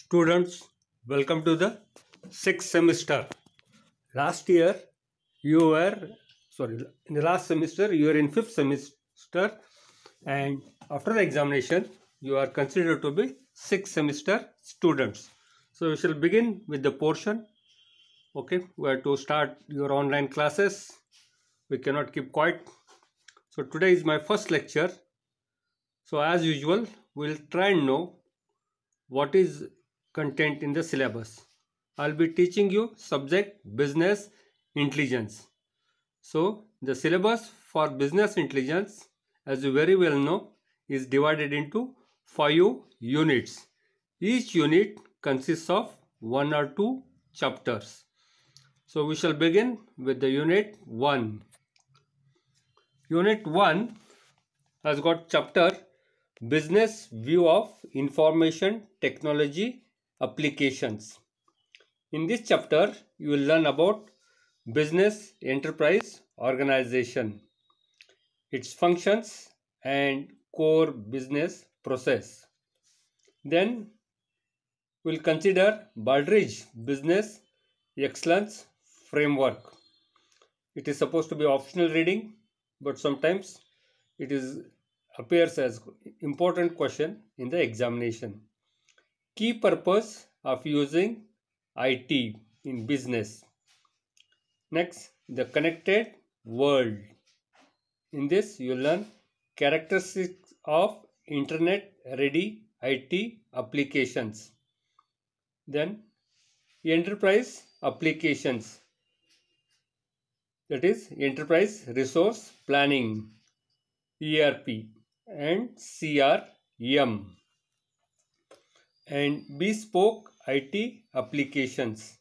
students welcome to the sixth semester last year you were sorry in the last semester you are in fifth semester and after the examination you are considered to be sixth semester students so we shall begin with the portion okay where to start your online classes we cannot keep quiet so today is my first lecture so as usual we'll try and know what is content in the syllabus. I'll be teaching you subject business intelligence. So the syllabus for business intelligence as you very well know is divided into 5 units. Each unit consists of one or two chapters. So we shall begin with the unit 1. Unit 1 has got chapter business view of information technology applications. In this chapter, you will learn about business enterprise organization, its functions and core business process. Then we'll consider Baldridge Business Excellence Framework. It is supposed to be optional reading, but sometimes it is appears as important question in the examination. Key purpose of using IT in business. Next, the connected world. In this, you learn characteristics of internet ready IT applications. Then, enterprise applications. That is enterprise resource planning, ERP and CRM and bespoke IT applications,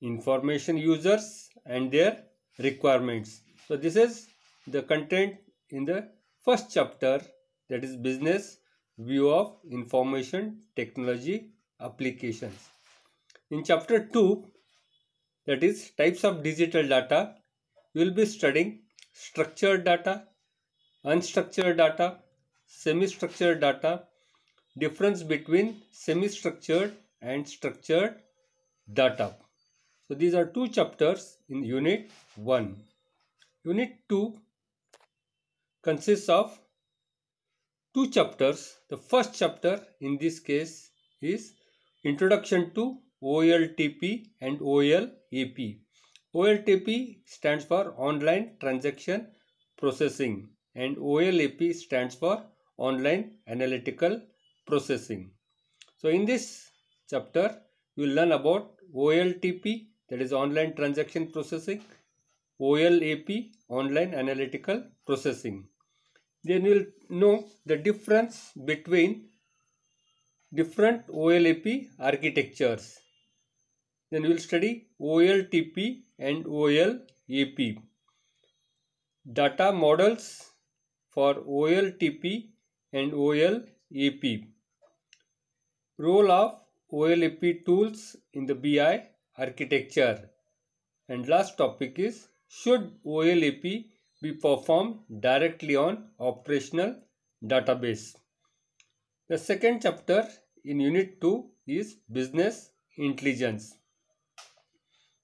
information users and their requirements. So this is the content in the first chapter that is business view of information technology applications. In chapter 2 that is types of digital data we will be studying structured data, unstructured data, semi-structured data difference between semi-structured and structured data. So these are two chapters in unit 1. Unit 2 consists of two chapters. The first chapter in this case is Introduction to OLTP and OLAP. OLTP stands for Online Transaction Processing and OLAP stands for Online Analytical processing. So in this chapter, you will learn about OLTP that is online transaction processing, OLAP online analytical processing. Then you will know the difference between different OLAP architectures. Then you will study OLTP and OLAP. Data models for OLTP and OLAP. Role of OLAP tools in the BI architecture. And last topic is should OLAP be performed directly on operational database. The second chapter in unit 2 is business intelligence.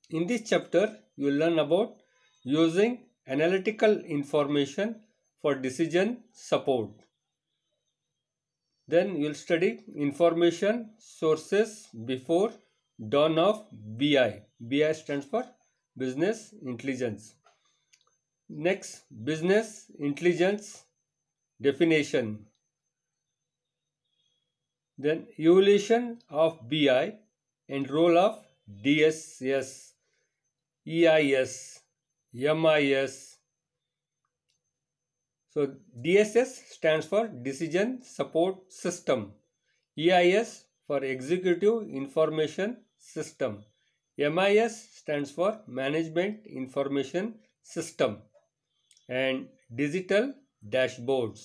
In this chapter you will learn about using analytical information for decision support. Then you will study information sources before dawn of BI. BI stands for business intelligence. Next, business intelligence definition. Then evolution of BI and role of DSS, EIS, MIS, so DSS stands for Decision Support System. EIS for Executive Information System. MIS stands for Management Information System. And Digital Dashboards.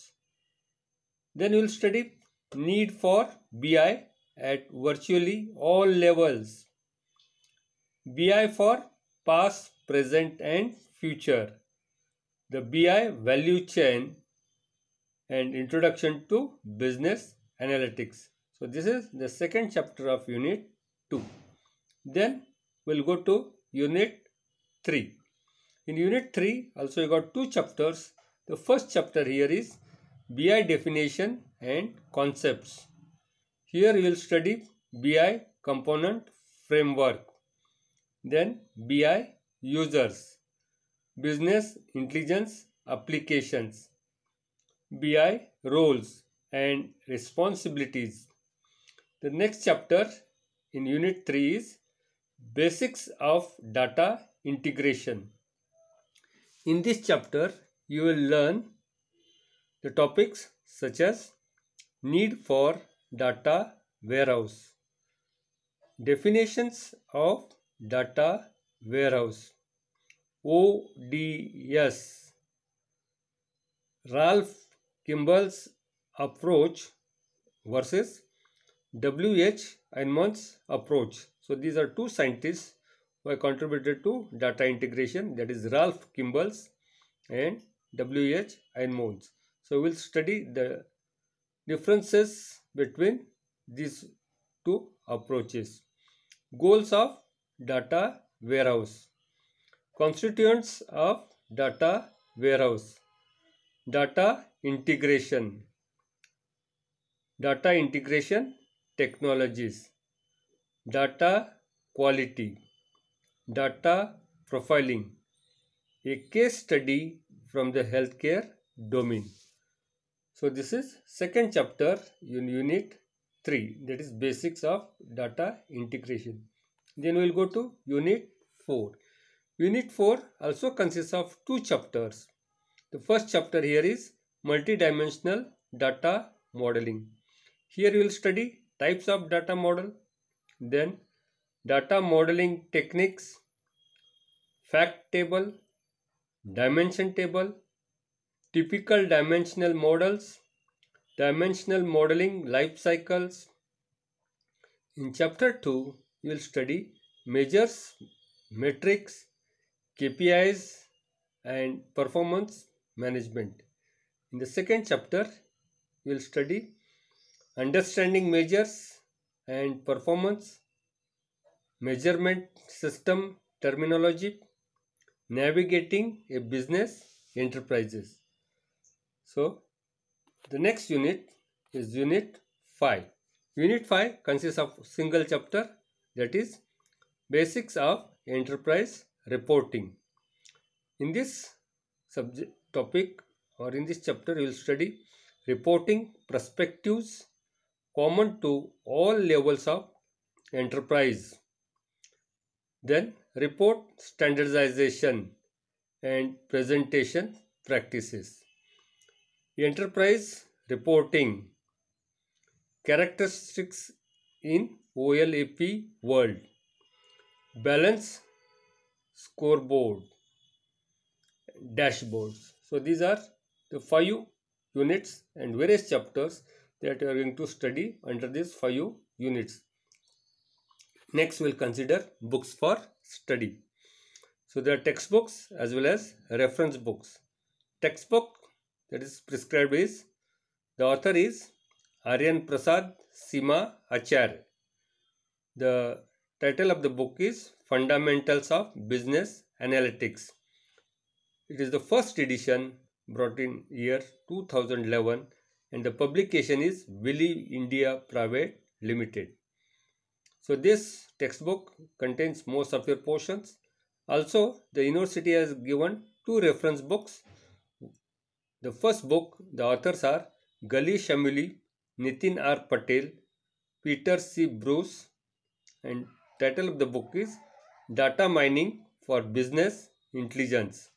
Then we will study need for BI at virtually all levels. BI for past, present and future the BI value chain and introduction to business analytics. So this is the second chapter of unit 2. Then we'll go to unit 3. In unit 3 also you got two chapters. The first chapter here is BI definition and concepts. Here you will study BI component framework. Then BI users Business Intelligence Applications BI Roles and Responsibilities. The next chapter in Unit 3 is Basics of Data Integration. In this chapter, you will learn the topics such as need for data warehouse, definitions of data warehouse, ODS. Ralph Kimball's approach versus W.H. Einmann's approach. So these are two scientists who have contributed to data integration that is Ralph Kimball's and W.H. Einmann's. So we will study the differences between these two approaches. Goals of data warehouse. Constituents of data warehouse. Data integration. Data integration technologies. Data quality. Data profiling. A case study from the healthcare domain. So this is second chapter in unit 3 that is basics of data integration. Then we will go to unit 4 Unit 4 also consists of two chapters. The first chapter here is multidimensional data modeling. Here you will study types of data model, then data modeling techniques, fact table, dimension table, typical dimensional models, dimensional modeling life cycles. In chapter 2, you will study measures, metrics, KPIs and performance management. In the second chapter, we will study understanding measures and performance, measurement system terminology, navigating a business enterprises. So, the next unit is unit 5. Unit 5 consists of single chapter that is basics of enterprise reporting. In this subject topic or in this chapter you will study reporting perspectives common to all levels of enterprise. Then report standardization and presentation practices. Enterprise reporting characteristics in OLAP world. Balance scoreboard dashboards so these are the five units and various chapters that you are going to study under these five units next we'll consider books for study so there are textbooks as well as reference books textbook that is prescribed is the author is Aryan Prasad Sima Acharya. The Title of the book is Fundamentals of Business Analytics. It is the first edition brought in year 2011 and the publication is Willy India Private Limited. So this textbook contains most of your portions. Also, the university has given two reference books. The first book, the authors are Gali Shamili, Nitin R. Patel, Peter C. Bruce and Title of the book is Data Mining for Business Intelligence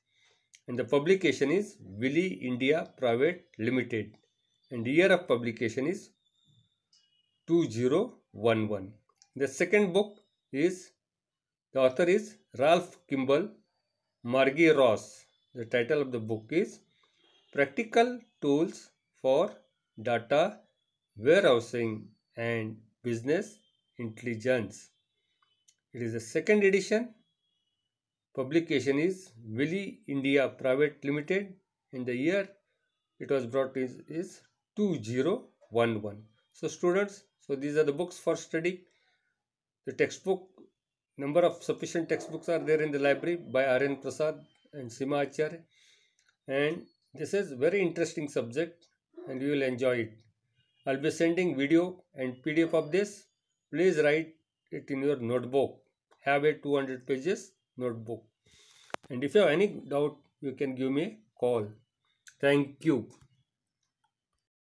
and the publication is Willy India Private Limited and year of publication is 2011. The second book is the author is Ralph Kimball Margie Ross. The title of the book is Practical Tools for Data Warehousing and Business Intelligence. It is the second edition. Publication is Willy India Private Limited In the year it was brought is, is 2011. So students, so these are the books for study. The textbook, number of sufficient textbooks are there in the library by Arun Prasad and Sima Acharya. And this is very interesting subject and you will enjoy it. I'll be sending video and PDF of this. Please write it in your notebook have a 200 pages notebook and if you have any doubt you can give me a call thank you